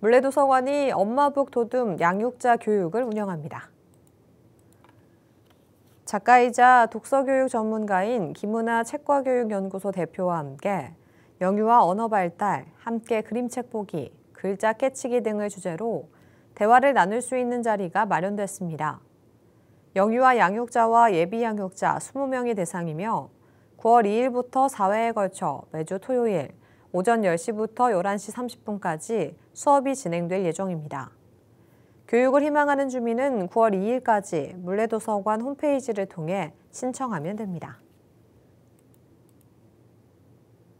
물레도서관이 엄마북 도둠 양육자 교육을 운영합니다. 작가이자 독서교육 전문가인 김은하 책과교육연구소 대표와 함께 영유아 언어 발달, 함께 그림책 보기, 글자 깨치기 등을 주제로 대화를 나눌 수 있는 자리가 마련됐습니다. 영유아 양육자와 예비 양육자 20명이 대상이며 9월 2일부터 4회에 걸쳐 매주 토요일 오전 10시부터 11시 30분까지 수업이 진행될 예정입니다. 교육을 희망하는 주민은 9월 2일까지 물레도서관 홈페이지를 통해 신청하면 됩니다.